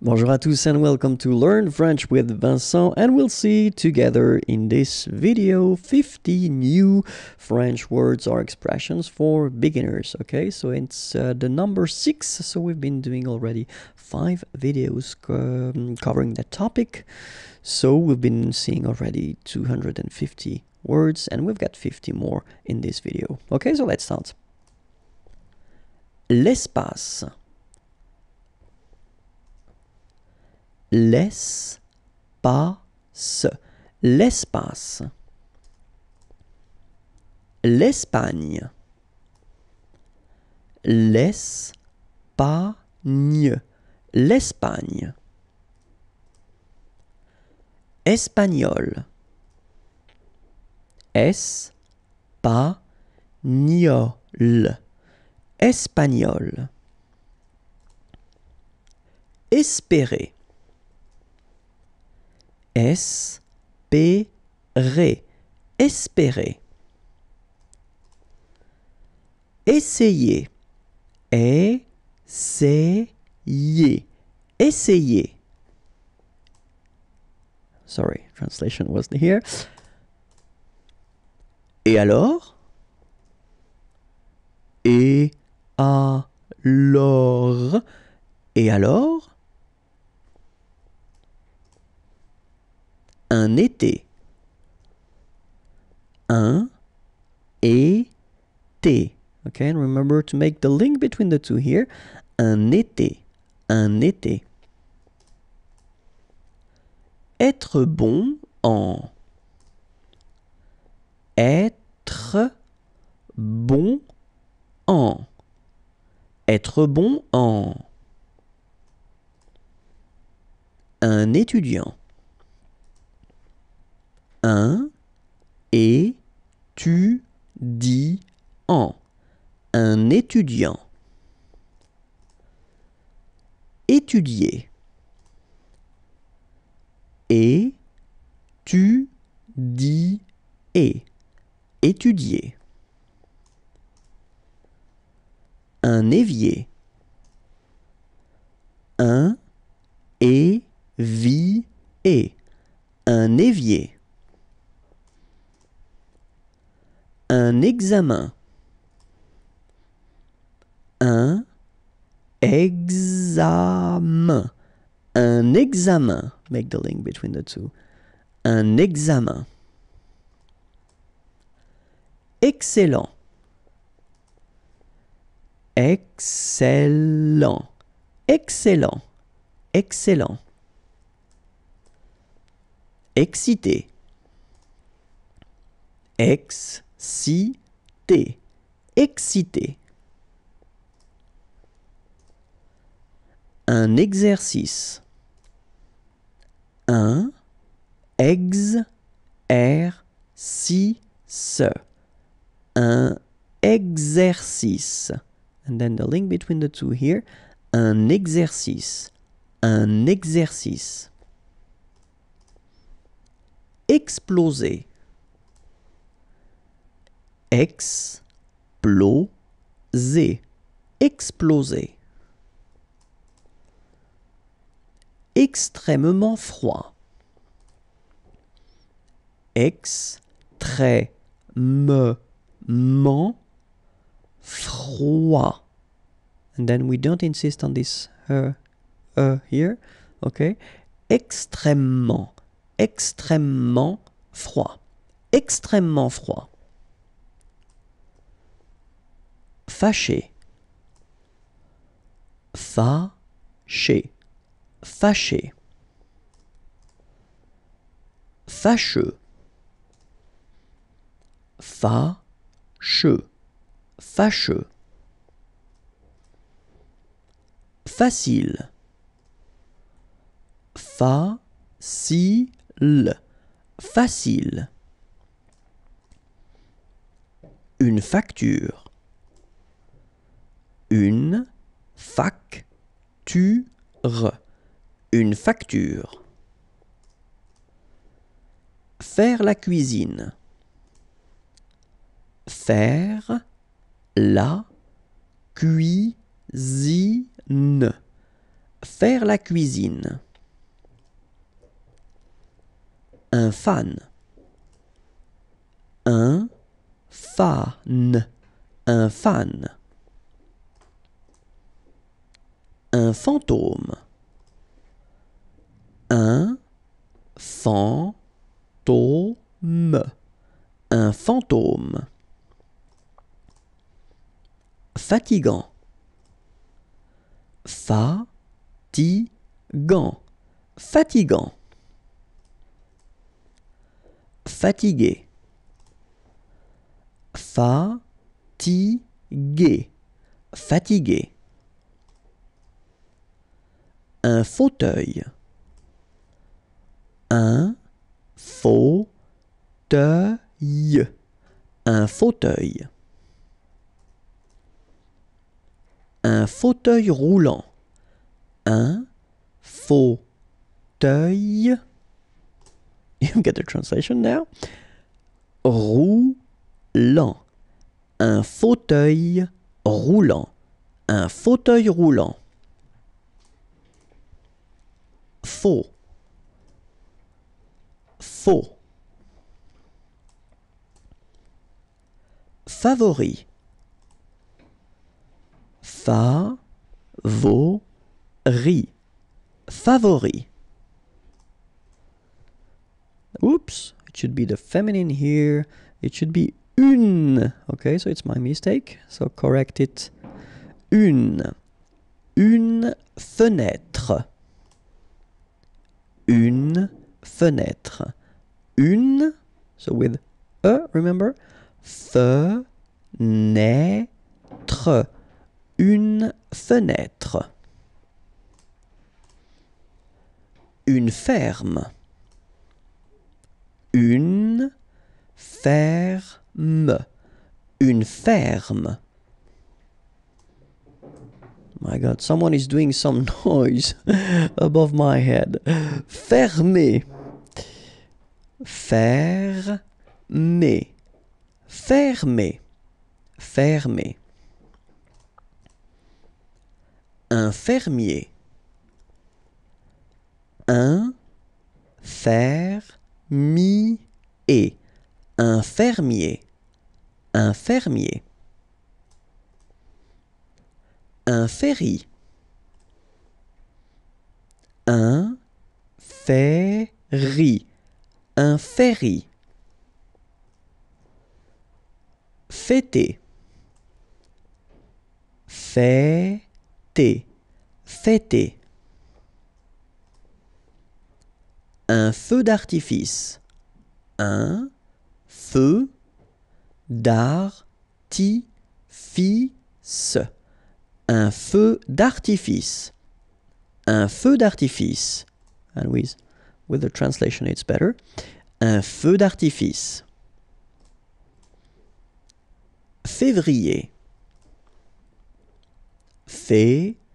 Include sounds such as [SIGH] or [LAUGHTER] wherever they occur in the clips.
Bonjour à tous and welcome to Learn French with Vincent and we'll see together in this video 50 new French words or expressions for beginners. Okay, so it's uh, the number 6, so we've been doing already 5 videos um, covering that topic. So we've been seeing already 250 words and we've got 50 more in this video. Okay, so let's start. L'espace l'espace, l'espace. L'Espagne, l'Espagne, l'Espagne. Espagnol, espagnol, espagnol. Espérer S, Espérer. Essayer. essayer, C, Essayer. Sorry, translation wasn't here. Et alors Et alors Et alors un été. Un été. Okay, and remember to make the link between the two here. Un été. Un été. Être bon en. Être bon en. Être bon en. Un étudiant un et tu dis en un étudiant. Étudier. Et tu dis et étudier. Un évier. Un et Un évier. un examen. Un examen. Un examen. Make the link between the two. Un examen. Excellent. Excellent. Excellent. Excellent. Excité. Ex excité, excité. Un exercice. Un ex -er -si -se. Un exercice. And then the link between the two here. Un exercice. Un exercice. Exploser. Exploser. Exploser. Extrêmement froid. Extrêmement froid. And then we don't insist on this uh, here. Okay. Extrêmement. Extrêmement froid. Extrêmement froid. fâché fâché fâché fâcheux fâcheux fâcheux facile facile facile une facture une facture. Une facture. Faire la cuisine. Faire la cuisine. Faire la cuisine. Un fan. Un fan. Un fan. un fantôme. Un fantôme. Un fantôme. Fatigant. Fatigant. Fatigant. Fatigué. Fatigué. Fatigué un fauteuil. Un fauteuil. Un fauteuil. Un fauteuil roulant. Un fauteuil. [LAUGHS] You get the translation now. Roulant. Un fauteuil roulant. Un fauteuil roulant. Faux. Faux. Favori. Fa-vo-ri. Favori. Oops, it should be the feminine here. It should be une. Okay, so it's my mistake. So correct it. Une. Une fenêtre une fenêtre. Une, so with e, remember, fenêtre, une fenêtre. Une ferme. Une ferme. Une ferme. My God, someone is doing some [LAUGHS] noise above my head. Fermé. Fermé. Fermé. Fermé. Un fermier. Un fermier. Un fermier. Un fermier. Un ferry. Un ferry. Un ferry. Fêter. Fêter. Fêter. Un feu d'artifice. Un feu d'artifice un feu d'artifice. Un feu d'artifice. And with, with the translation it's better. Un feu d'artifice. Février. Février.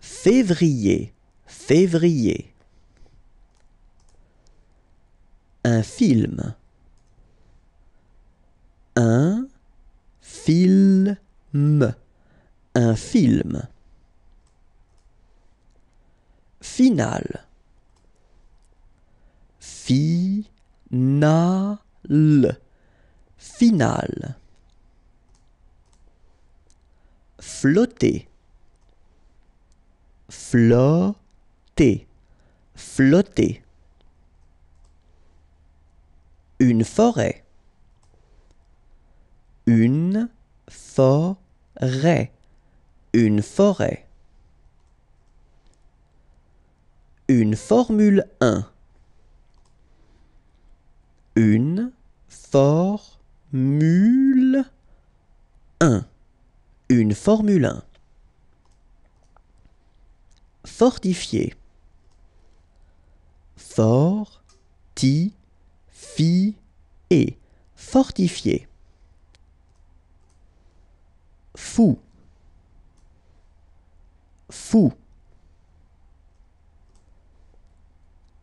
Février. Février. Un film. Un film m un film. Final. Final. Final. Flotter. Flotter. Flotter. Une forêt. Une forêt ré une forêt. Une Formule 1. Une Formule 1. Une Formule 1. Fortifier. fortifié, fortifié, fou, fou.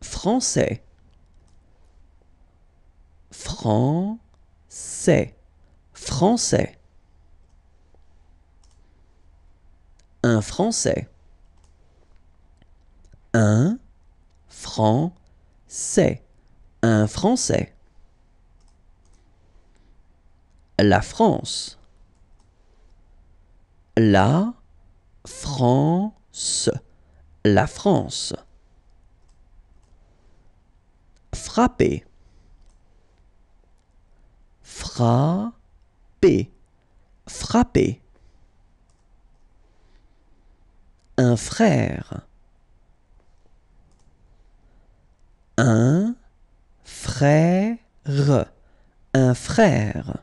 Français, français, français. Un français, un français, un français. La France la France, la France. Frapper, frapper, frapper. Un frère, un frère, un frère.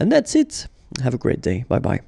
And that's it. Have a great day. Bye bye.